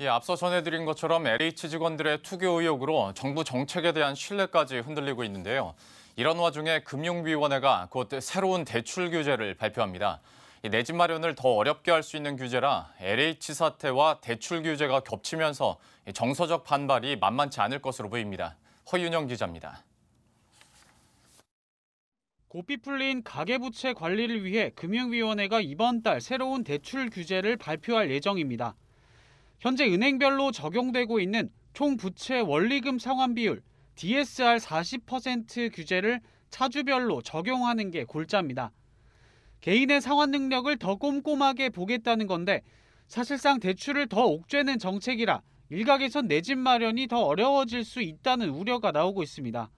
예, 앞서 전해드린 것처럼 LH 직원들의 투교 의혹으로 정부 정책에 대한 신뢰까지 흔들리고 있는데요. 이런 와중에 금융위원회가 곧 새로운 대출 규제를 발표합니다. 내 집 마련을 더 어렵게 할 수 있는 규제라 LH 사태와 대출 규제가 겹치면서 정서적 반발이 만만치 않을 것으로 보입니다. 허윤영 기자입니다. 고삐 풀린 가계부채 관리를 위해 금융위원회가 이번 달 새로운 대출 규제를 발표할 예정입니다. 현재 은행별로 적용되고 있는 총 부채 원리금 상환 비율 DSR 40% 규제를 차주별로 적용하는 게 골자입니다. 개인의 상환 능력을 더 꼼꼼하게 보겠다는 건데 사실상 대출을 더 옥죄는 정책이라 일각에선 내 집 마련이 더 어려워질 수 있다는 우려가 나오고 있습니다.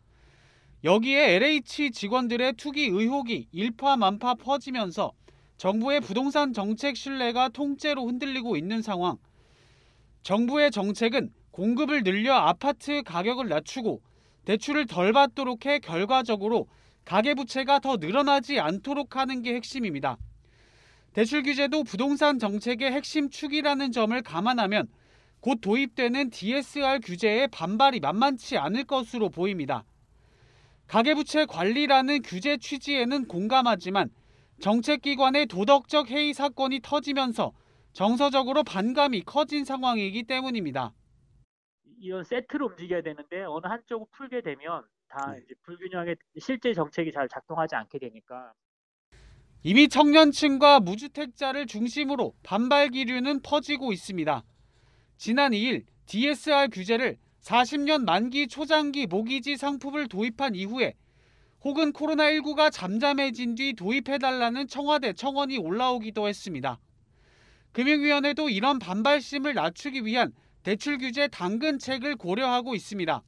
여기에 LH 직원들의 투기 의혹이 일파만파 퍼지면서 정부의 부동산 정책 신뢰가 통째로 흔들리고 있는 상황. 정부의 정책은 공급을 늘려 아파트 가격을 낮추고 대출을 덜 받도록 해 결과적으로 가계부채가 더 늘어나지 않도록 하는 게 핵심입니다. 대출 규제도 부동산 정책의 핵심 축이라는 점을 감안하면 곧 도입되는 DSR 규제에 반발이 만만치 않을 것으로 보입니다. 가계부채 관리라는 규제 취지에는 공감하지만 정책기관의 도덕적 해이 사건이 터지면서 정서적으로 반감이 커진 상황이기 때문입니다. 이런 세트로 움직여야 되는데 어느 한쪽을 풀게 되면 다 네. 이제 불균형의 실제 정책이 잘 작동하지 않게 되니까 이미 청년층과 무주택자를 중심으로 반발 기류는 퍼지고 있습니다. 지난 2일 DSR 규제를 40년 만기 초장기 모기지 상품을 도입한 이후에 혹은 코로나19가 잠잠해진 뒤 도입해달라는 청와대 청원이 올라오기도 했습니다. 금융위원회도 이런 반발심을 낮추기 위한 대출 규제 당근책을 고려하고 있습니다.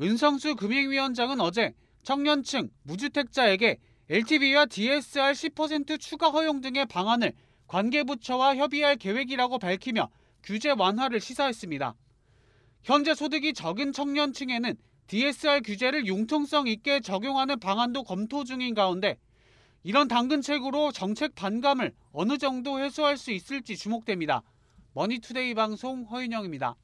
은성수 금융위원장은 어제 청년층 무주택자에게 LTV와 DSR 10% 추가 허용 등의 방안을 관계부처와 협의할 계획이라고 밝히며 규제 완화를 시사했습니다. 현재 소득이 적은 청년층에는 DSR 규제를 융통성 있게 적용하는 방안도 검토 중인 가운데 이런 당근책으로 정책 반감을 어느 정도 해소할 수 있을지 주목됩니다. 머니투데이 방송 허윤영입니다.